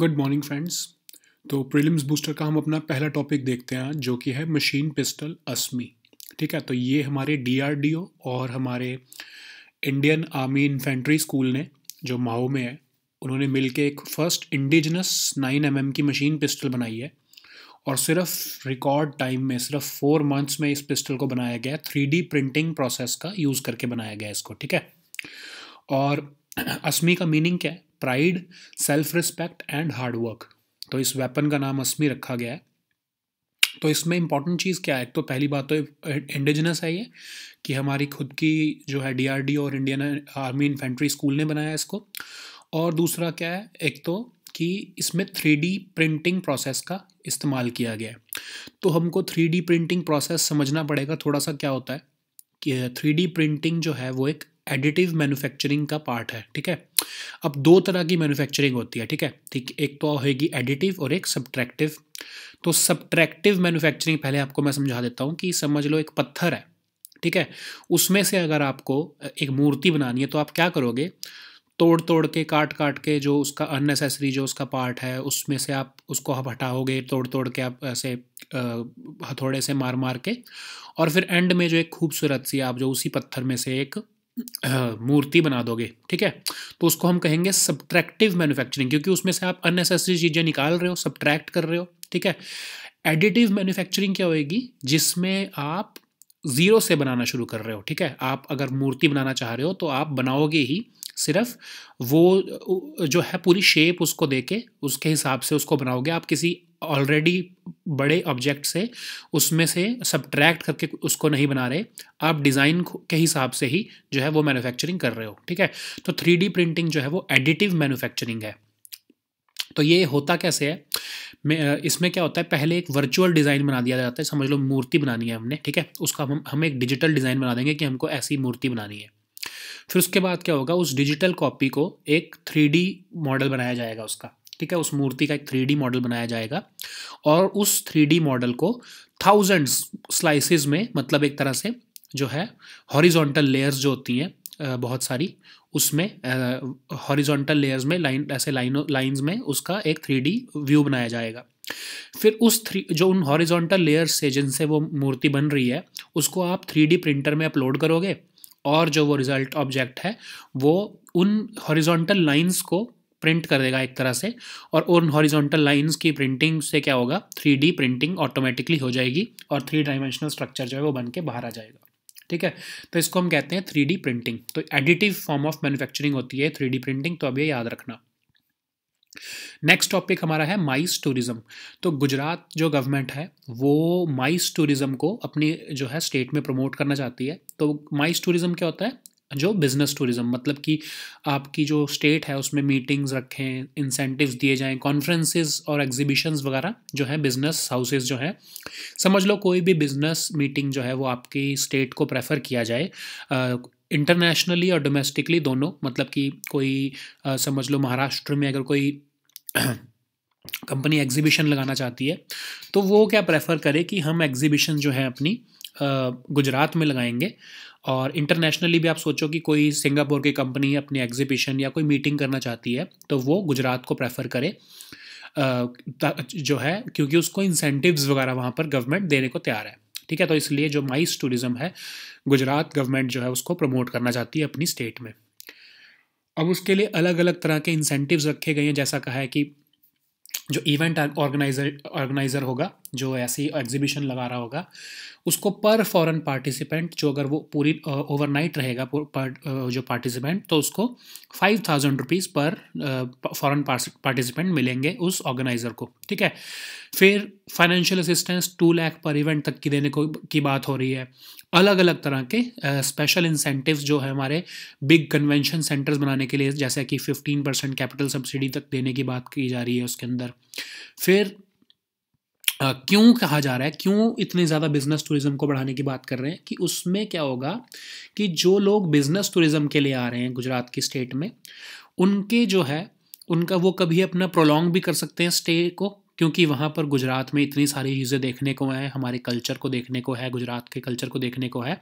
good morning friends तो prelims booster का हम अपना पहला टॉपिक देखते हैं जो कि है मशीन पिस्टल असमी ठीक है तो ये हमारे डीआरडीओ और हमारे इंडियन आर्मी इन्फेंट्री स्कूल ने जो माओ में है उन्होंने मिलके एक फर्स्ट इंडिजनस नाइन एम की मशीन पिस्टल बनाई है और सिर्फ रिकॉर्ड टाइम में सिर्फ फोर मंथ्स में इस पिस्टल को बनाया गया थ्री डी प्रिंटिंग प्रोसेस का यूज़ करके बनाया गया इसको ठीक है और असमी का मीनिंग क्या है pride self respect and hard work तो इस वेपन का नाम असमी रखा गया है तो इसमें इंपॉर्टेंट चीज़ क्या है तो पहली बात तो इंडिजिनस है ये कि हमारी खुद की जो है डी और इंडियन आर्मी इन्फेंट्री स्कूल ने बनाया इसको और दूसरा क्या है एक तो कि इसमें थ्री प्रिंटिंग प्रोसेस का इस्तेमाल किया गया है तो हमको थ्री प्रिंटिंग प्रोसेस समझना पड़ेगा थोड़ा सा क्या होता है कि थ्री प्रिंटिंग जो है वो एक एडिटिव मैन्युफैक्चरिंग का पार्ट है ठीक है अब दो तरह की मैन्युफैक्चरिंग होती है ठीक है ठीक एक तो होगी एडिटिव और एक सब्ट्रैक्टिव तो सब्ट्रैक्टिव मैन्युफैक्चरिंग पहले आपको मैं समझा देता हूँ कि समझ लो एक पत्थर है ठीक है उसमें से अगर आपको एक मूर्ति बनानी है तो आप क्या करोगे तोड़ तोड़ के काट काट के जो उसका अननेसेसरी जो उसका पार्ट है उसमें से आप उसको आप हटाओगे तोड़ तोड़ के आप ऐसे हथौड़े से मार मार के और फिर एंड में जो एक खूबसूरत सी आप जो उसी पत्थर में से एक मूर्ति बना दोगे ठीक है तो उसको हम कहेंगे सब्ट्रैक्टिव मैन्युफैक्चरिंग क्योंकि उसमें से आप अननेसेसरी चीज़ें निकाल रहे हो सब्ट्रैक्ट कर रहे हो ठीक है एडिटिव मैन्युफैक्चरिंग क्या होएगी जिसमें आप ज़ीरो से बनाना शुरू कर रहे हो ठीक है आप अगर मूर्ति बनाना चाह रहे हो तो आप बनाओगे ही सिर्फ वो जो है पूरी शेप उसको दे के उसके हिसाब से उसको बनाओगे आप किसी ऑलरेडी बड़े ऑब्जेक्ट से उसमें से सब्ट्रैक्ट करके उसको नहीं बना रहे आप डिज़ाइन के हिसाब से ही जो है वो मैन्युफैक्चरिंग कर रहे हो ठीक है तो थ्री प्रिंटिंग जो है वो एडिटिव मैन्युफैक्चरिंग है तो ये होता कैसे है इसमें क्या होता है पहले एक वर्चुअल डिज़ाइन बना दिया जाता है समझ लो मूर्ति बनानी है हमने ठीक है उसका हम हम एक डिजिटल डिज़ाइन बना देंगे कि हमको ऐसी मूर्ति बनानी है फिर उसके बाद क्या होगा उस डिजिटल कॉपी को एक थ्री मॉडल बनाया जाएगा उसका ठीक है उस मूर्ति का एक थ्री मॉडल बनाया जाएगा और उस थ्री मॉडल को थाउजेंड्स स्लाइसिस में मतलब एक तरह से जो है हॉरिजोंटल लेयर्स जो होती हैं बहुत सारी उसमें हॉरिजॉन्टल लेयर्स में लाइन ऐसे लाइनों लाइंस में उसका एक थ्री व्यू बनाया जाएगा फिर उस थ्री जो उन हॉरिजॉन्टल लेयर्स से जिनसे वो मूर्ति बन रही है उसको आप थ्री प्रिंटर में अपलोड करोगे और जो वो रिजल्ट ऑब्जेक्ट है वो उन हॉरिजॉन्टल लाइंस को प्रिंट कर देगा एक तरह से और उन हॉरिजॉन्टल लाइंस की प्रिंटिंग से क्या होगा थ्री प्रिंटिंग ऑटोमेटिकली हो जाएगी और थ्री डायमेंशनल स्ट्रक्चर जो है वो बन के बाहर आ जाएगा ठीक है तो इसको हम कहते हैं थ्री प्रिंटिंग तो एडिटिव फॉर्म ऑफ मैन्युफैक्चरिंग होती है थ्री प्रिंटिंग तो अब ये याद रखना नेक्स्ट टॉपिक हमारा है माइस टूरिज्म तो गुजरात जो गवर्नमेंट है वो माइस टूरिज्म को अपनी जो है स्टेट में प्रमोट करना चाहती है तो माइस टूरिज्म क्या होता है जो बिज़नेस टूरिज़्म मतलब कि आपकी जो स्टेट है उसमें मीटिंग्स रखें इंसेंटिव्स दिए जाएं कॉन्फ्रेंसेस और एग्जीबिशंस वगैरह जो है बिज़नेस हाउसेज जो हैं समझ लो कोई भी बिज़नेस मीटिंग जो है वो आपकी स्टेट को प्रेफर किया जाए इंटरनेशनली और डोमेस्टिकली दोनों मतलब कि कोई आ, समझ लो महाराष्ट्र में अगर कोई कंपनी एग्जीबिशन लगाना चाहती है तो वो क्या प्रेफर करे कि हम एग्जीबिशन जो है अपनी गुजरात में लगाएंगे और इंटरनेशनली भी आप सोचो कि कोई सिंगापुर की कंपनी अपनी एग्जीबिशन या कोई मीटिंग करना चाहती है तो वो गुजरात को प्रेफर करे जो है क्योंकि उसको इंसेंटिव्स वगैरह वहाँ पर गवर्नमेंट देने को तैयार है ठीक है तो इसलिए जो माइस टूरिज़्म है गुजरात गवर्नमेंट जो है उसको प्रमोट करना चाहती है अपनी स्टेट में अब उसके लिए अलग अलग तरह के इंसेंटिव्स रखे गए हैं जैसा कहा है कि जो इवेंट ऑर्गेनाइजर ऑर्गेनाइज़र होगा जो ऐसी एग्जीबिशन लगा रहा होगा उसको पर फॉरेन पार्टिसिपेंट जो अगर वो पूरी ओवरनाइट रहेगा पर, जो पार्टिसिपेंट तो उसको फाइव थाउजेंड रुपीज़ पर फॉरेन पार्टिसिपेंट मिलेंगे उस ऑर्गेनाइज़र को ठीक है फिर फाइनेंशियल असिस्टेंस टू लाख पर इवेंट तक की देने को की बात हो रही है अलग अलग तरह के स्पेशल uh, इंसेंटिव्स जो है हमारे बिग कन्वेंशन सेंटर्स बनाने के लिए जैसे कि 15 परसेंट कैपिटल सब्सिडी तक देने की बात की जा रही है उसके अंदर फिर uh, क्यों कहा जा रहा है क्यों इतने ज़्यादा बिजनेस टूरिज़्म को बढ़ाने की बात कर रहे हैं कि उसमें क्या होगा कि जो लोग बिजनेस टूरिज़्म के लिए आ रहे हैं गुजरात की स्टेट में उनके जो है उनका वो कभी अपना प्रोलॉन्ग भी कर सकते हैं स्टे को क्योंकि वहाँ पर गुजरात में इतनी सारी चीज़ें देखने को हैं हमारे कल्चर को देखने को है गुजरात के कल्चर को देखने को है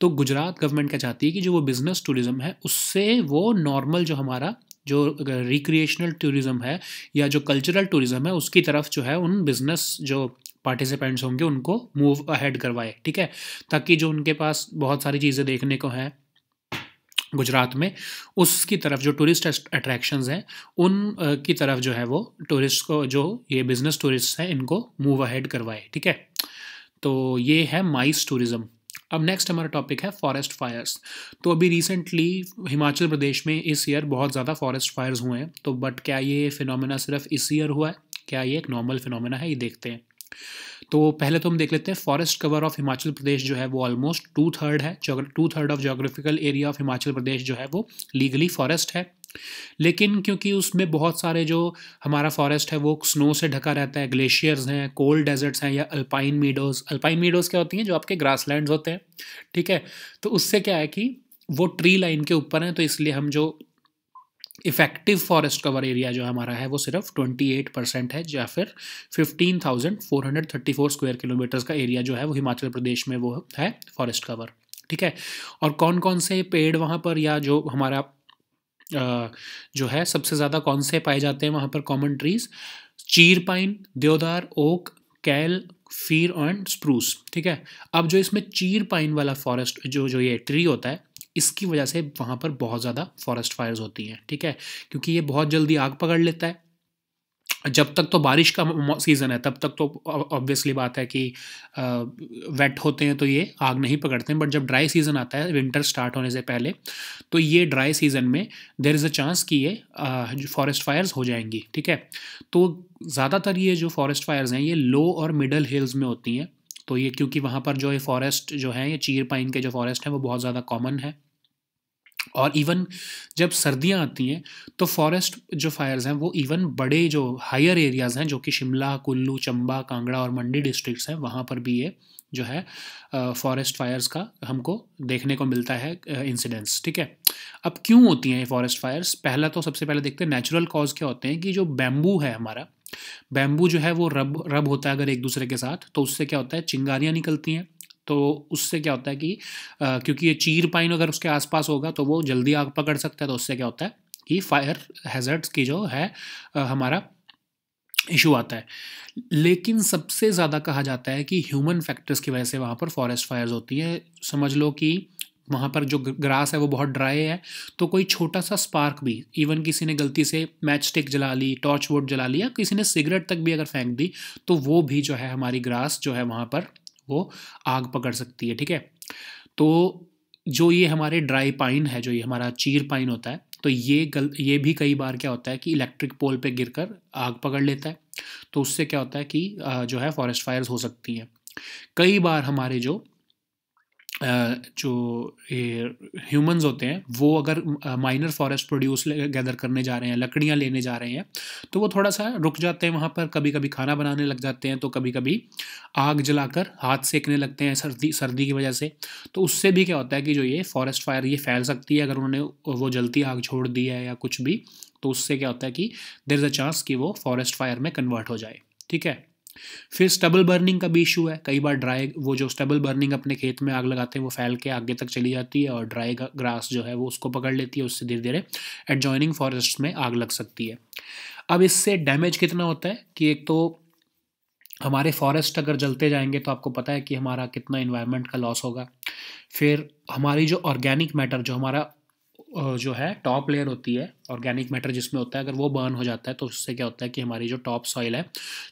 तो गुजरात गवर्नमेंट क्या चाहती है कि जो वो बिज़नेस टूरिज़्म है उससे वो नॉर्मल जो हमारा जो रिक्रिएशनल टूरिज़्म है या जो कल्चरल टूरिज़्म है उसकी तरफ जो है उन बिज़नेस जो पार्टिसिपेंट्स होंगे उनको मूव अहेड करवाए ठीक है ताकि जो उनके पास बहुत सारी चीज़ें देखने को हैं गुजरात में उसकी तरफ जो टूरिस्ट अट्रैक्शन हैं उन की तरफ जो है वो टूरिस्ट को जो ये बिज़नेस टूरिस्ट हैं इनको मूव अहेड करवाए ठीक है तो ये है माइस टूरिज़्म अब नेक्स्ट हमारा टॉपिक है फॉरेस्ट फायर्स तो अभी रिसेंटली हिमाचल प्रदेश में इस ईयर बहुत ज़्यादा फॉरेस्ट फायर्स हुए हैं तो बट क्या ये फिनोमेना सिर्फ इस ईयर हुआ है क्या ये एक नॉर्मल फिनोमेना है ये देखते हैं तो पहले तो हम देख लेते हैं forest cover of Himachal Pradesh जो है वो ऑलमोस्ट टू थर्ड है two third of geographical area of Himachal Pradesh जो है वो लीगली फॉरेस्ट है लेकिन क्योंकि उसमें बहुत सारे जो हमारा फॉरेस्ट है वो स्नो से ढका रहता है ग्लेशियर्स हैं कोल्ड डेजर्ट्स हैं या अल्पाइन मीडोज़ अल्पाइन मीडोज़ क्या होती हैं जो आपके ग्रास होते हैं ठीक है तो उससे क्या है कि वो ट्री लाइन के ऊपर हैं तो इसलिए हम जो इफेक्टिव फॉरेस्ट कवर एरिया जो हमारा है वो सिर्फ 28 परसेंट है या फिर 15,434 स्क्वायर किलोमीटर्स का एरिया जो है वो हिमाचल प्रदेश में वो है फॉरेस्ट कवर ठीक है और कौन कौन से पेड़ वहाँ पर या जो हमारा आ, जो है सबसे ज़्यादा कौन से पाए जाते हैं वहाँ पर common trees chir pine deodar oak kail fir and spruce ठीक है अब जो इसमें चीर पाइन वाला फॉरेस्ट जो जो ये ट्री होता है इसकी वजह से वहाँ पर बहुत ज़्यादा फॉरेस्ट फायर्स होती हैं ठीक है क्योंकि ये बहुत जल्दी आग पकड़ लेता है जब तक तो बारिश का सीज़न है तब तक तो ऑब्वियसली बात है कि वेट होते हैं तो ये आग नहीं पकड़ते हैं बट जब ड्राई सीज़न आता है विंटर स्टार्ट होने से पहले तो ये ड्राई सीज़न में देर इज़ अ चांस कि ये फॉरेस्ट फायर्स हो जाएंगी ठीक है तो ज़्यादातर ये जो फॉरेस्ट फायर्स हैं ये लो और मिडल हिल्स में होती हैं तो ये क्योंकि वहाँ पर जो ये फॉरेस्ट जो है ये चीर पाइन के जो फॉरेस्ट हैं वो बहुत ज़्यादा कॉमन है और इवन जब सर्दियां आती हैं तो फॉरेस्ट जो फायर्स हैं वो इवन बड़े जो हायर एरियाज़ हैं जो कि शिमला कुल्लू चंबा कांगड़ा और मंडी डिस्ट्रिक्ट्स हैं वहाँ पर भी ये जो है फॉरेस्ट फायर्स का हमको देखने को मिलता है इंसिडेंस ठीक है अब क्यों होती हैं ये फॉरेस्ट फायर्स पहला तो सबसे पहले देखते हैं नेचुरल कॉज क्या होते हैं कि जो बैम्बू है हमारा बैम्बू जो है वो रब रब होता है अगर एक दूसरे के साथ तो उससे क्या होता है चिंगारियाँ निकलती हैं तो उससे क्या होता है कि आ, क्योंकि ये चीर पाइन अगर उसके आसपास होगा तो वो जल्दी आग पकड़ सकता है तो उससे क्या होता है कि फायर हैजर्ड्स की जो है आ, हमारा इशू आता है लेकिन सबसे ज़्यादा कहा जाता है कि ह्यूमन फैक्टर्स की वजह से वहाँ पर फॉरेस्ट फायर्स होती है समझ लो कि वहाँ पर जो ग्रास है वो बहुत ड्राई है तो कोई छोटा सा स्पार्क भी इवन किसी ने गलती से मैच स्टिक जला ली टॉर्च वोट जला लिया किसी ने सिगरेट तक भी अगर फेंक दी तो वो भी जो है हमारी ग्रास जो है वहाँ पर वो आग पकड़ सकती है ठीक है तो जो ये हमारे ड्राई पाइन है जो ये हमारा चीर पाइन होता है तो ये गल ये भी कई बार क्या होता है कि इलेक्ट्रिक पोल पे गिरकर आग पकड़ लेता है तो उससे क्या होता है कि जो है फॉरेस्ट फायर्स हो सकती हैं कई बार हमारे जो जो ह्यूमंस होते हैं वो अगर माइनर फॉरेस्ट प्रोड्यूस गैदर करने जा रहे हैं लकड़ियाँ लेने जा रहे हैं तो वो थोड़ा सा रुक जाते हैं वहाँ पर कभी कभी खाना बनाने लग जाते हैं तो कभी कभी आग जलाकर हाथ सेकने लगते हैं सर्दी सर्दी की वजह से तो उससे भी क्या होता है कि जो ये फॉरेस्ट फायर ये फैल सकती है अगर उन्होंने वो जलती आग छोड़ दी है या कुछ भी तो उससे क्या होता है कि देर इज़ अ चांस कि वो फॉरेस्ट फायर में कन्वर्ट हो जाए ठीक है फिर स्टबल बर्निंग का भी इशू है कई बार ड्राई वो जो स्टबल बर्निंग अपने खेत में आग लगाते हैं वो फैल के आगे तक चली जाती है और ड्राई ग्रास जो है वो उसको पकड़ लेती है उससे धीरे धीरे एडजॉइनिंग फॉरेस्ट में आग लग सकती है अब इससे डैमेज कितना होता है कि एक तो हमारे फॉरेस्ट अगर जलते जाएंगे तो आपको पता है कि हमारा कितना इन्वायरमेंट का लॉस होगा फिर हमारी जो ऑर्गेनिक मैटर जो हमारा जो है टॉप लेयर होती है ऑर्गेनिक मैटर जिसमें होता है अगर वो बर्न हो जाता है तो उससे क्या होता है कि हमारी जो टॉप सॉइल है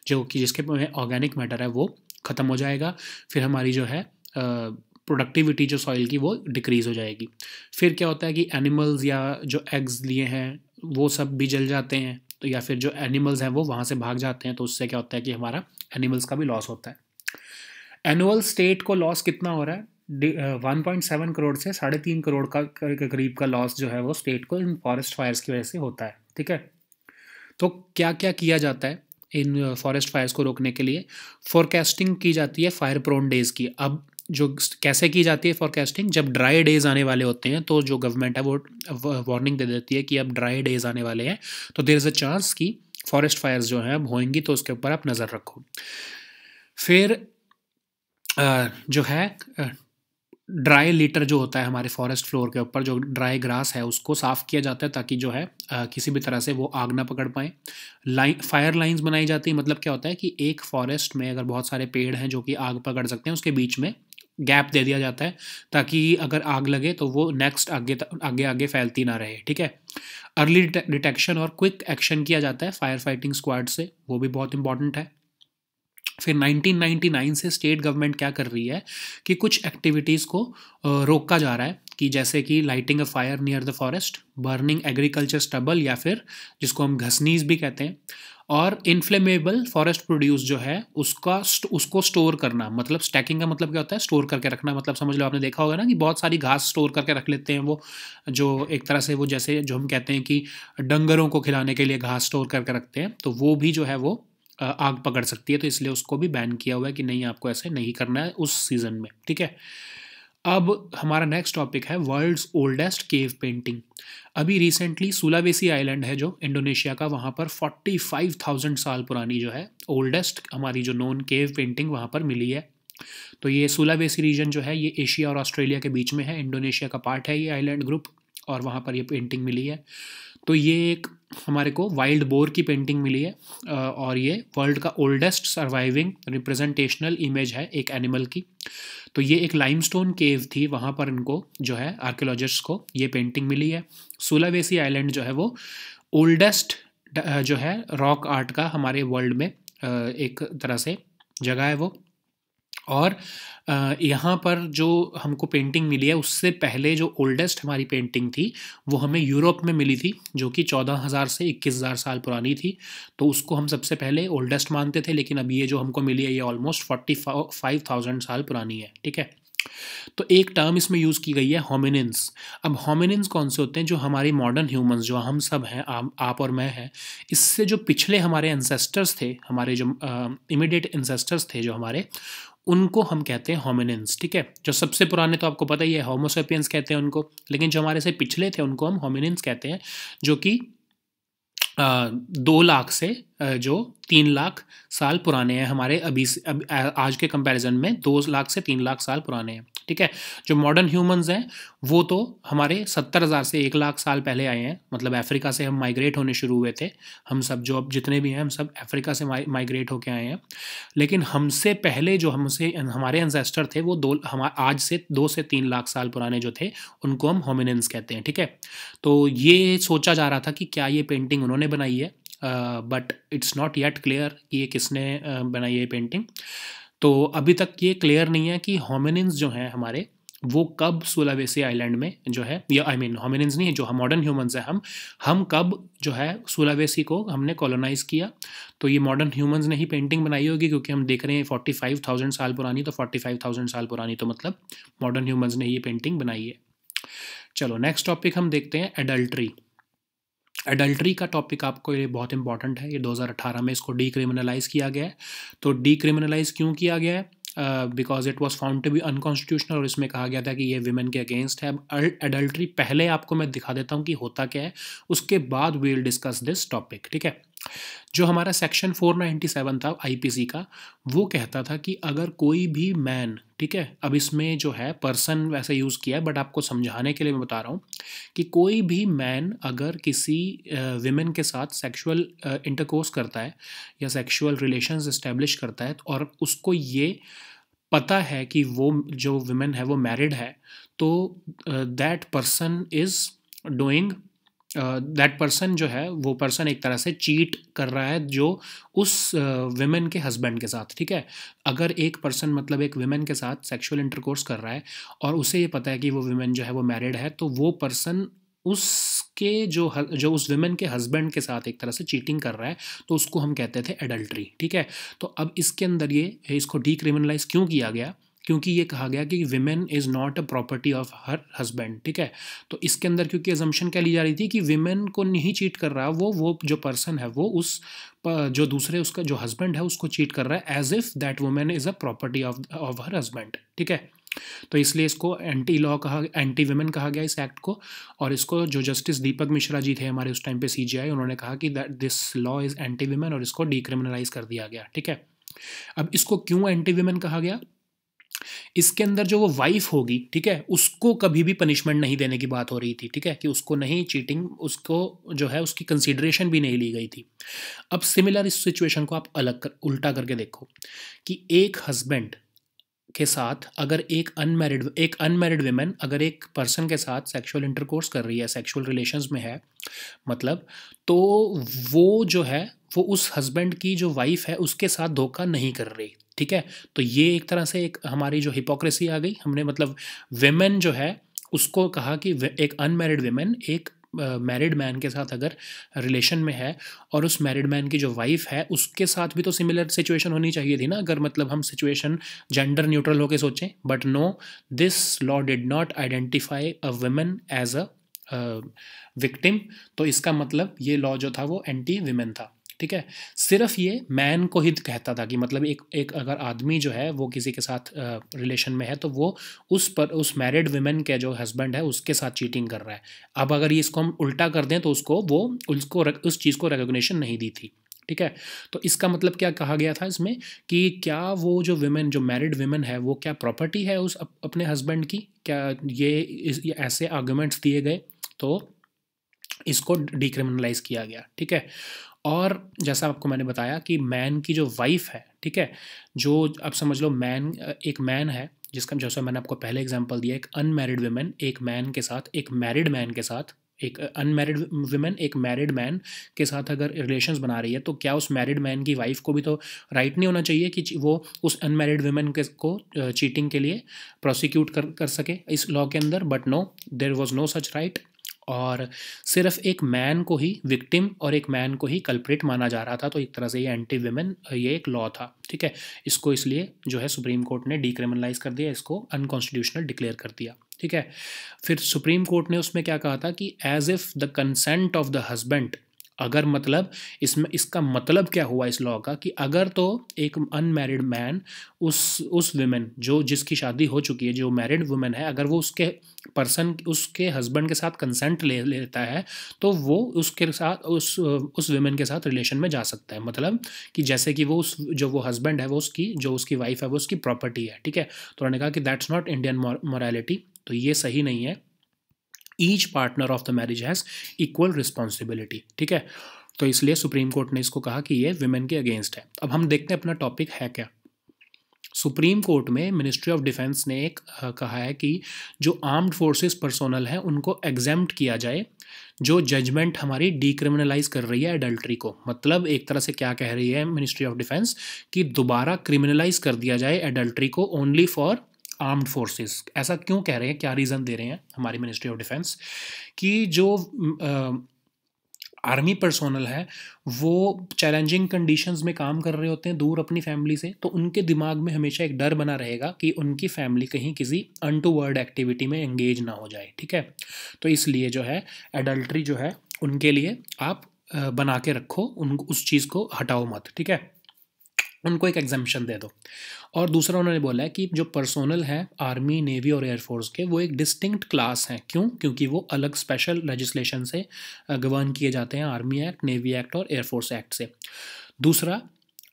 जो कि जिसके ऑर्गेनिक मैटर है वो ख़त्म हो जाएगा फिर हमारी जो है प्रोडक्टिविटी जो सॉइल की वो डिक्रीज़ हो जाएगी फिर क्या होता है कि एनिमल्स या जो एग्स लिए हैं वो सब भी जल जाते हैं तो या फिर जो एनिमल्स हैं वो वहाँ से भाग जाते हैं तो उससे क्या होता है कि हमारा एनिमल्स का भी लॉस होता है एनुअल स्टेट को लॉस कितना हो रहा है वन पॉइंट सेवन करोड़ से साढ़े तीन करोड़ का करीब का लॉस जो है वो स्टेट को इन फॉरेस्ट फायर्स की वजह से होता है ठीक है तो क्या क्या किया जाता है इन फॉरेस्ट फायर्स को रोकने के लिए फोरकास्टिंग की जाती है फायर प्रोन डेज की अब जो कैसे की जाती है फॉरकास्टिंग जब ड्राई डेज आने वाले होते हैं तो जो गवर्नमेंट है वो वार्निंग दे देती है कि अब ड्राई डेज आने वाले हैं तो देर इज़ अ चांस कि फॉरेस्ट फायर्स जो हैं अब होएंगी तो उसके ऊपर आप नज़र रखो फिर जो है ड्राई लीटर जो होता है हमारे फॉरेस्ट फ्लोर के ऊपर जो ड्राई ग्रास है उसको साफ़ किया जाता है ताकि जो है आ, किसी भी तरह से वो आग ना पकड़ पाए लाइन फायर लाइंस बनाई जाती है मतलब क्या होता है कि एक फॉरेस्ट में अगर बहुत सारे पेड़ हैं जो कि आग पकड़ सकते हैं उसके बीच में गैप दे दिया जाता है ताकि अगर आग लगे तो वो नेक्स्ट आगे आगे आगे फैलती ना रहे ठीक है अर्ली डिटेक्शन और क्विक एक्शन किया जाता है फायर फाइटिंग स्क्वाड से वो भी बहुत इंपॉर्टेंट है फिर 1999 से स्टेट गवर्नमेंट क्या कर रही है कि कुछ एक्टिविटीज़ को रोका जा रहा है कि जैसे कि lighting a fire near the forest burning agriculture stubble या फिर जिसको हम घसनीज भी कहते हैं और इनफ्लेमेबल फॉरेस्ट प्रोड्यूस जो है उसका उसको स्टोर करना मतलब स्टैकिंग का मतलब क्या होता है स्टोर करके रखना मतलब समझ लो आपने देखा होगा ना कि बहुत सारी घास स्टोर करके रख लेते हैं वो जो एक तरह से वो जैसे जो हम कहते हैं कि डंगरों को खिलाने के लिए घास स्टोर करके रखते हैं तो वो भी जो है वो आग पकड़ सकती है तो इसलिए उसको भी बैन किया हुआ है कि नहीं आपको ऐसे नहीं करना है उस सीज़न में ठीक है अब हमारा नेक्स्ट टॉपिक है वर्ल्ड्स ओल्डेस्ट केव पेंटिंग अभी रिसेंटली सुलावेसी आइलैंड है जो इंडोनेशिया का वहाँ पर 45,000 साल पुरानी जो है ओल्डेस्ट हमारी जो नॉन केव पेंटिंग वहाँ पर मिली है तो ये सुलावेसी रीजन जो है ये एशिया और ऑस्ट्रेलिया के बीच में है इंडोनेशिया का पार्ट है ये आइलैंड ग्रुप और वहाँ पर ये पेंटिंग मिली है तो ये एक हमारे को वाइल्ड बोर की पेंटिंग मिली है और ये वर्ल्ड का ओल्डेस्ट सर्वाइविंग रिप्रेजेंटेशनल इमेज है एक एनिमल की तो ये एक लाइमस्टोन केव थी वहाँ पर इनको जो है आर्कियोलॉजिस्ट को ये पेंटिंग मिली है सुलावेसी आइलैंड जो है वो ओल्डेस्ट जो है रॉक आर्ट का हमारे वर्ल्ड में एक तरह से जगह है वो और यहाँ पर जो हमको पेंटिंग मिली है उससे पहले जो ओल्डेस्ट हमारी पेंटिंग थी वो हमें यूरोप में मिली थी जो कि चौदह हज़ार से इक्कीस हज़ार साल पुरानी थी तो उसको हम सबसे पहले ओल्डेस्ट मानते थे लेकिन अब ये जो हमको मिली है ये ऑलमोस्ट फोर्टी फाइव थाउजेंड साल पुरानी है ठीक है तो एक टर्म इसमें यूज़ की गई है होमिनस अब होमिनस कौन से होते हैं जो हमारे मॉडर्न ह्यूमंस जो हम सब हैं आप और मैं हैं इससे जो पिछले हमारे एंसेस्टर्स थे हमारे जो इमीडिएट एंसेस्टर्स थे जो हमारे उनको हम कहते हैं होमिनिन्स ठीक है जो सबसे पुराने तो आपको पता ही है होमोसेपियंस कहते हैं उनको लेकिन जो हमारे से पिछले थे उनको हम होमिनिन्स कहते हैं जो कि दो लाख से जो तीन लाख साल पुराने हैं हमारे अभी आज के कंपैरिजन में दो लाख से तीन लाख साल पुराने हैं ठीक है जो मॉडर्न ह्यूमंस हैं वो तो हमारे सत्तर हज़ार से एक लाख साल पहले आए हैं मतलब अफ्रीका से हम माइग्रेट होने शुरू हुए थे हम सब जो अब जितने भी हैं हम सब अफ्रीका से माइग्रेट होके आए हैं लेकिन हमसे पहले जो हमसे हमारे एनसेस्टर थे वो दो हम आज से दो से तीन लाख साल पुराने जो थे उनको हम होमिनेंस कहते हैं ठीक है तो ये सोचा जा रहा था कि क्या ये पेंटिंग उन्होंने बनाई है but it's not yet clear कि ये किसने बनाई है पेंटिंग तो अभी तक ये क्लियर नहीं है कि होमिनिन्स जो हैं हमारे वो कब सोलावेसी आइलैंड में जो है या आई मीन mean, होमिनिन्स नहीं जो हम मॉडर्न ह्यूमंस हैं हम हम कब जो है सोलावेसी को हमने कॉलोनाइज़ किया तो ये मॉडर्न ह्यूमंस ने ही पेंटिंग बनाई होगी क्योंकि हम देख रहे हैं फोर्टी फाइव थाउजेंड साल पुरानी तो फोर्टी फाइव थाउजेंड साल पुरानी तो मतलब मॉडर्न ह्यूमंस ने ये पेंटिंग बनाई है चलो नेक्स्ट टॉपिक हम देखते हैं एडल्ट्री एडल्ट्री का टॉपिक आपको ये बहुत इंपॉर्टेंट है ये 2018 में इसको डीक्रिमिनलाइज किया गया है तो डीक्रिमिनलाइज क्यों किया गया है because it was found to be unconstitutional और इसमें कहा गया था कि ये वुमेन के अगेंस्ट है एडल्ट्री पहले आपको मैं दिखा देता हूँ कि होता क्या है उसके बाद we will discuss this topic ठीक है जो हमारा सेक्शन 497 था आईपीसी का वो कहता था कि अगर कोई भी मैन ठीक है अब इसमें जो है पर्सन वैसे यूज़ किया है बट आपको समझाने के लिए मैं बता रहा हूँ कि कोई भी मैन अगर किसी विमेन के साथ सेक्सुअल इंटरकोर्स करता है या सेक्सुअल रिलेशंस इस्टेब्लिश करता है और उसको ये पता है कि वो जो वुमेन है वो मैरिड है तो that person is doing that uh, person जो है वो पर्सन एक तरह से चीट कर रहा है जो उस वेमेन uh, के हस्बैंड के साथ ठीक है अगर एक पर्सन मतलब एक वेमेन के साथ सेक्सुअल इंटरकोर्स कर रहा है और उसे ये पता है कि वो वेमेन जो है वो मैरिड है तो वो पर्सन उसके जो जो उस वेमेन के हस्बैंड के साथ एक तरह से चीटिंग कर रहा है तो उसको हम कहते थे एडल्ट्री ठीक है तो अब इसके अंदर ये इसको डिक्रिमिनलाइज क्यों किया गया क्योंकि ये कहा गया कि women is not a property of her husband ठीक है तो इसके अंदर क्योंकि एजम्पन क्या ली जा रही थी कि विमेन को नहीं चीट कर रहा वो वो जो पर्सन है वो उस जो दूसरे उसका जो हस्बैंड है उसको चीट कर रहा है as if that woman is a property of of her husband ठीक है तो इसलिए इसको एंटी लॉ कहा एंटी वुमेन कहा गया इस एक्ट को और इसको जो जस्टिस दीपक मिश्रा जी थे हमारे उस टाइम पे सीजीआई उन्होंने कहा कि that this law is anti woman और इसको डिक्रिमिनलाइज कर दिया गया ठीक है अब इसको क्यों एंटी वुमेन कहा गया इसके अंदर जो वो वाइफ होगी ठीक है उसको कभी भी पनिशमेंट नहीं देने की बात हो रही थी ठीक है कि उसको नहीं चीटिंग उसको जो है उसकी कंसिडरेशन भी नहीं ली गई थी अब सिमिलर इस सिचुएशन को आप अलग कर उल्टा करके देखो कि एक हस्बैंड के साथ अगर एक अनमेरिड एक अनमेरिड वेमेन अगर एक पर्सन के साथ सेक्सुअल इंटरकोर्स कर रही है सेक्सुअल रिलेशंस में है मतलब तो वो जो है वो उस हस्बैंड की जो वाइफ है उसके साथ धोखा नहीं कर रही ठीक है तो ये एक तरह से एक हमारी जो हिपोक्रेसी आ गई हमने मतलब वेमेन जो है उसको कहा कि एक अनमेरिड वेमेन एक मैरिड मैन के साथ अगर रिलेशन में है और उस मैरिड मैन की जो वाइफ है उसके साथ भी तो सिमिलर सिचुएशन होनी चाहिए थी ना अगर मतलब हम सिचुएशन जेंडर न्यूट्रल होकर सोचें but no this law did not identify a women as a victim तो इसका मतलब ये लॉ जो था वो एंटी वेमेन था ठीक है सिर्फ ये मैन को हित कहता था कि मतलब एक एक अगर आदमी जो है वो किसी के साथ रिलेशन में है तो वो उस पर उस मैरिड वुमेन के जो हस्बैंड है उसके साथ चीटिंग कर रहा है अब अगर ये इसको हम उल्टा कर दें तो उसको वो उसको उस चीज़ को रिकोगशन नहीं दी थी ठीक है तो इसका मतलब क्या कहा गया था इसमें कि क्या वो जो वुमेन जो मैरिड वुमेन है वो क्या प्रॉपर्टी है उस अप, अपने हस्बैंड की क्या ये, ये ऐसे आर्ग्यूमेंट्स दिए गए तो इसको डिक्रिमिनलाइज किया गया ठीक है और जैसा आपको मैंने बताया कि मैन की जो वाइफ है ठीक है जो अब समझ लो मैन एक मैन है जिसका जैसा मैंने आपको पहले एग्जाम्पल दिया एक अनमैरिड वेमेन एक मैन के साथ एक मैरिड मैन के साथ एक अनमैरिड वुमेन एक मैरिड मैन के साथ अगर रिलेशंस बना रही है तो क्या उस मैरिड मैन की वाइफ को भी तो राइट नहीं होना चाहिए कि वो उस अनमैरिड वुमेन के को चीटिंग के लिए प्रोसिक्यूट कर कर सके इस लॉ के अंदर but no there was no such right और सिर्फ एक मैन को ही विक्टिम और एक मैन को ही कल्प्रेट माना जा रहा था तो एक तरह से ये एंटी वेमेन ये एक लॉ था ठीक है इसको इसलिए जो है सुप्रीम कोर्ट ने डिक्रिमिनलाइज कर दिया इसको अनकॉन्स्टिट्यूशनल डिक्लेयर कर दिया ठीक है फिर सुप्रीम कोर्ट ने उसमें क्या कहा था कि as if the consent of the husband अगर मतलब इसमें इसका मतलब क्या हुआ इस लॉ का कि अगर तो एक अनमैरिड मैन उस उस वुमेन जो जिसकी शादी हो चुकी है जो मैरिड वुमेन है अगर वो उसके पर्सन उसके हस्बैंड के साथ कंसेंट ले लेता है तो वो उसके साथ उस उस वुमेन के साथ रिलेशन में जा सकता है मतलब कि जैसे कि वो उस जो वो हस्बैंड है वो उसकी जो उसकी वाइफ है वो उसकी प्रॉपर्टी है ठीक है तो उन्होंने कहा कि दैट्स नॉट इंडियन मॉरेलिटी तो ये सही नहीं है each partner of the marriage has equal responsibility ठीक है तो इसलिए सुप्रीम कोर्ट ने इसको कहा कि ये वुमेन के अगेंस्ट है अब हम देखते हैं अपना टॉपिक है क्या सुप्रीम कोर्ट में मिनिस्ट्री ऑफ डिफेंस ने एक कहा है कि जो आर्म्ड फोर्सेस पर्सोनल हैं उनको एग्जेम्ट किया जाए जो जजमेंट हमारी डिक्रिमिनलाइज कर रही है एडल्ट्री को मतलब एक तरह से क्या कह रही है मिनिस्ट्री ऑफ डिफेंस कि दोबारा क्रिमिनलाइज कर दिया जाए एडल्ट्री को ओनली फॉर आर्म्ड फोर्सेस ऐसा क्यों कह रहे हैं क्या रीज़न दे रहे हैं हमारी मिनिस्ट्री ऑफ डिफेंस कि जो आर्मी पर्सोनल है वो चैलेंजिंग कंडीशंस में काम कर रहे होते हैं दूर अपनी फैमिली से तो उनके दिमाग में हमेशा एक डर बना रहेगा कि उनकी फैमिली कहीं किसी अनटूवर्ड एक्टिविटी में एंगेज ना हो जाए ठीक है तो इसलिए जो है एडल्ट्री जो है उनके लिए आप बना के रखो उन उस चीज़ को हटाओ मत ठीक है उनको एक एग्जामेशन दे दो और दूसरा उन्होंने बोला है कि जो पर्सोनल है आर्मी नेवी और एयरफोर्स के वो एक डिस्टिंक्ट क्लास हैं क्यों क्योंकि वो अलग स्पेशल लेजिस्लेशन से गवर्न किए जाते हैं आर्मी एक्ट नेवी एक्ट और एयरफोर्स एक्ट से दूसरा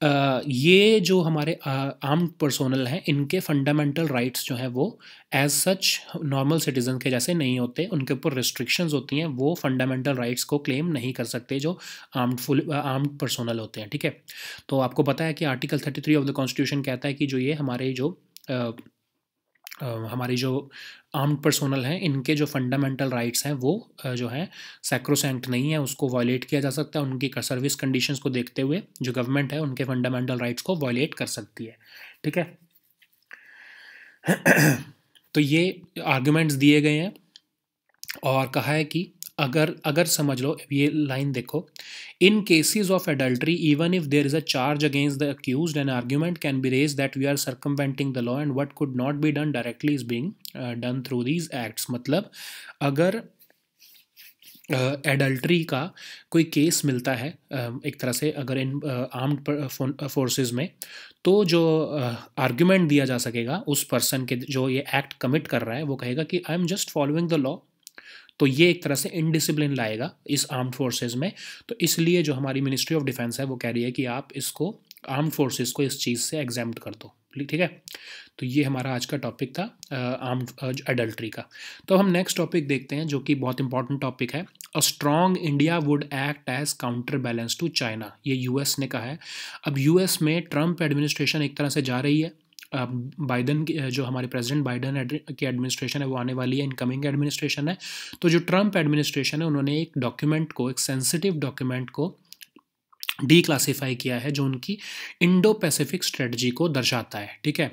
ये जो हमारे आर्म पर्सोनल हैं इनके फंडामेंटल राइट्स जो हैं वो एज सच नॉर्मल सिटीजन के जैसे नहीं होते उनके ऊपर रिस्ट्रिक्शंस होती हैं वो फंडामेंटल राइट्स को क्लेम नहीं कर सकते जो आर्म्ड फुल आर्म्ड पर्सोनल होते हैं ठीक है तो आपको पता है कि article thirty three of the constitution कहता है कि जो ये हमारे जो हमारी जो आर्म्ड पर्सोनल हैं इनके जो फंडामेंटल राइट्स हैं वो जो है सैक्रोसेंट नहीं है उसको वॉयलेट किया जा सकता है उनकी सर्विस कंडीशंस को देखते हुए जो गवर्नमेंट है उनके फंडामेंटल राइट्स को वॉयलेट कर सकती है ठीक है तो ये आर्ग्यूमेंट्स दिए गए हैं और कहा है कि अगर अगर समझ लो ये लाइन देखो in cases of adultery even if there is a charge against the accuse an argument can be raise that we are circumventing the law and what could not be done directly is being done through these acts मतलब अगर adultery uh, का कोई case मिलता है uh, एक तरह से अगर इन आर्म्ड फोर्सेस में तो जो आर्ग्यूमेंट uh, दिया जा सकेगा उस पर्सन के जो ये एक्ट कमिट कर रहा है वो कहेगा कि I am just following the law तो ये एक तरह से इनडिसिप्लिन लाएगा इस आर्म्ड फोर्सेज में तो इसलिए जो हमारी मिनिस्ट्री ऑफ डिफेंस है वो कह रही है कि आप इसको आर्म फोर्सेज को इस चीज़ से एग्जाम कर दो ठीक है तो ये हमारा आज का टॉपिक था आर्म एडल्ट्री का तो हम नेक्स्ट टॉपिक देखते हैं जो कि बहुत इंपॉर्टेंट टॉपिक है a strong India would act as counter balance to China ये यूएस ने कहा है अब यूएस में ट्रंप एडमिनिस्ट्रेशन एक तरह से जा रही है बाइडन जो हमारे प्रेसिडेंट बाइडन की एडमिनिस्ट्रेशन है वो आने वाली है इनकमिंग एडमिनिस्ट्रेशन है तो जो ट्रंप एडमिनिस्ट्रेशन है उन्होंने एक डॉक्यूमेंट को एक सेंसिटिव डॉक्यूमेंट को डी क्लासीफाई किया है जो उनकी इंडो पैसिफिक स्ट्रेटजी को दर्शाता है ठीक है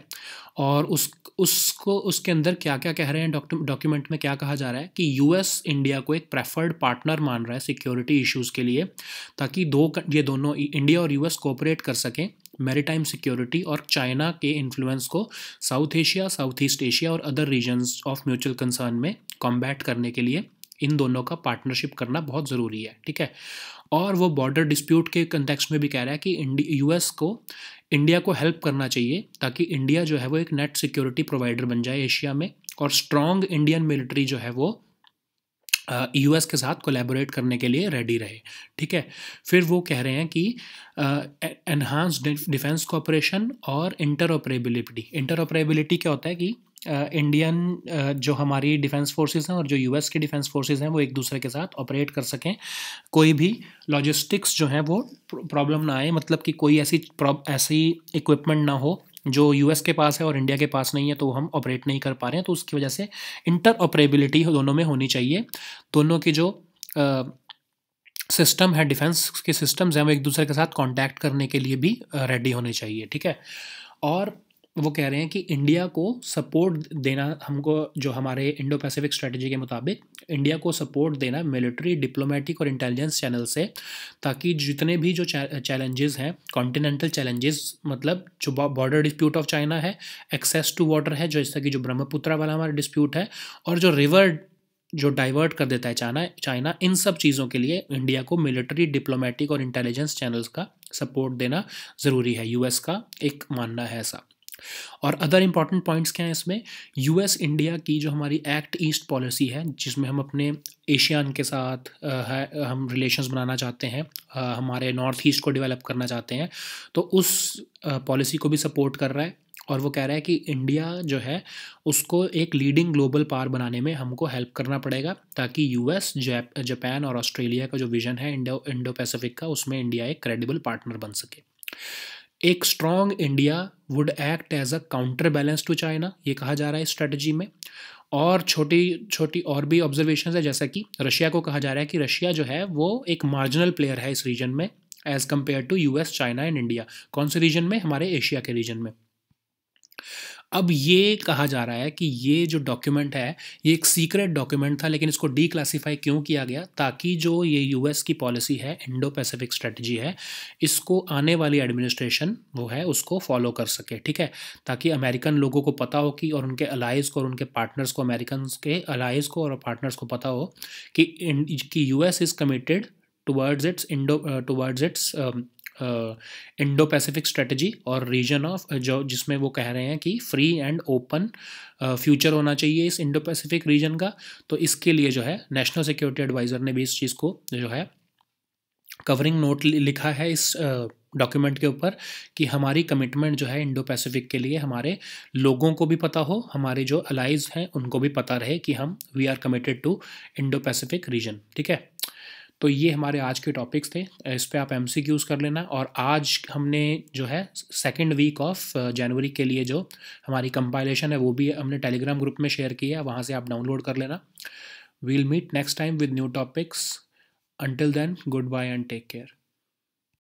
और उस उसको उसके अंदर क्या क्या कह रहे हैं डॉक्यूमेंट में क्या कहा जा रहा है कि यूएस इंडिया को एक प्रेफर्ड पार्टनर मान रहा है सिक्योरिटी इश्यूज के लिए ताकि दो ये दोनों इंडिया और यूएस कोऑपरेट कर सकें मेरीटाइम सिक्योरिटी और चाइना के इन्फ्लुएंस को South Asia South East Asia और other regions of mutual concern में कॉम्बैट करने के लिए इन दोनों का पार्टनरशिप करना बहुत ज़रूरी है ठीक है और वो बॉर्डर डिस्प्यूट के कंटेक्स्ट में भी कह रहा है कि यूएस को इंडिया को हेल्प करना चाहिए ताकि इंडिया जो है वो एक नेट सिक्योरिटी प्रोवाइडर बन जाए एशिया में और स्ट्रॉन्ग इंडियन मिलिट्री जो है वो यूएस uh, के साथ कोलेबोरेट करने के लिए रेडी रहे ठीक है फिर वो कह रहे हैं कि एनहांस डिफेंस कॉपरेशन और इंटर ऑपरेबिलिटी इंटर ऑपरेबिलिटी क्या होता है कि इंडियन uh, uh, जो हमारी डिफेंस फोर्सेस हैं और जो यूएस की डिफेंस फोर्सेस हैं वो एक दूसरे के साथ ऑपरेट कर सकें कोई भी लॉजिस्टिक्स जो हैं वो प्रॉब्लम ना आए मतलब कि कोई ऐसी ऐसी इक्विपमेंट ना हो जो यूएस के पास है और इंडिया के पास नहीं है तो हम ऑपरेट नहीं कर पा रहे हैं तो उसकी वजह से इंटर ऑपरेबिलिटी दोनों में होनी चाहिए दोनों की जो सिस्टम है डिफेंस के सिस्टम्स हैं वो एक दूसरे के साथ कांटेक्ट करने के लिए भी रेडी होने चाहिए ठीक है और वो कह रहे हैं कि इंडिया को सपोर्ट देना हमको जो हमारे इंडो पैसिफिक स्ट्रेटजी के मुताबिक इंडिया को सपोर्ट देना मिलिट्री डिप्लोमेटिक और इंटेलिजेंस चैनल से ताकि जितने भी जो चैलेंजेस हैं कॉन्टिनेंटल चैलेंजेस मतलब जो बॉर्डर डिस्प्यूट ऑफ चाइना है एक्सेस टू वाटर है जो जैसा कि जो ब्रह्मपुत्रा वाला हमारा डिस्प्यूट है और जो रिवर जो डाइवर्ट कर देता है चाइना चाइना इन सब चीज़ों के लिए इंडिया को मिलिट्री डिप्लोमेटिक और इंटेलिजेंस चैनल्स का सपोर्ट देना ज़रूरी है यूएस का एक मानना है ऐसा और अदर इंपॉर्टेंट पॉइंट्स क्या हैं इसमें यूएस इंडिया की जो हमारी एक्ट ईस्ट पॉलिसी है जिसमें हम अपने एशियान के साथ है हम रिलेशंस बनाना चाहते हैं हमारे नॉर्थ ईस्ट को डेवलप करना चाहते हैं तो उस पॉलिसी को भी सपोर्ट कर रहा है और वो कह रहा है कि इंडिया जो है उसको एक लीडिंग ग्लोबल पावर बनाने में हमको हेल्प करना पड़ेगा ताकि यूएस जापान और ऑस्ट्रेलिया का जो विज़न है इंडो इंडो पैसिफिक का उसमें इंडिया एक क्रेडिबल पार्टनर बन सके एक strong India would act as a counter balance to China ये कहा जा रहा है स्ट्रेटजी में और छोटी छोटी और भी ऑब्जर्वेशन है जैसा कि रशिया को कहा जा रहा है कि रशिया जो है वो एक मार्जिनल प्लेयर है इस रीजन में as compare to US China and India कौन से रीजन में हमारे एशिया के रीजन में अब ये कहा जा रहा है कि ये जो डॉक्यूमेंट है ये एक सीक्रेट डॉक्यूमेंट था लेकिन इसको डी क्लासीफाई क्यों किया गया ताकि जो ये यूएस की पॉलिसी है इंडो पैसिफिक स्ट्रेटजी है इसको आने वाली एडमिनिस्ट्रेशन वो है उसको फॉलो कर सके ठीक है ताकि अमेरिकन लोगों को पता हो कि और उनके अलाइज को और उनके पार्टनर्स को अमेरिकन के अलाइज को और पार्टनर्स को पता हो कि U S is committed towards its Indo towards its Indo Pacific strategy और रीजन ऑफ जो जिसमें वो कह रहे हैं कि फ्री एंड ओपन फ्यूचर होना चाहिए इस इंडो पैसिफिक रीजन का तो इसके लिए जो है नेशनल सिक्योरिटी एडवाइज़र ने भी इस चीज़ को जो है कवरिंग नोट लिखा है इस डॉक्यूमेंट के ऊपर कि हमारी कमिटमेंट जो है इंडो पैसिफिक के लिए हमारे लोगों को भी पता हो हमारे जो अलाइज हैं उनको भी पता रहे कि हम we are committed to Indo Pacific region ठीक है तो ये हमारे आज के टॉपिक्स थे इस पर आप एम कर लेना और आज हमने जो है सेकेंड वीक ऑफ जनवरी के लिए जो हमारी कंपाइलेशन है वो भी हमने टेलीग्राम ग्रुप में शेयर की है वहाँ से आप डाउनलोड कर लेना we'll meet next time with new topics until then good bye and take care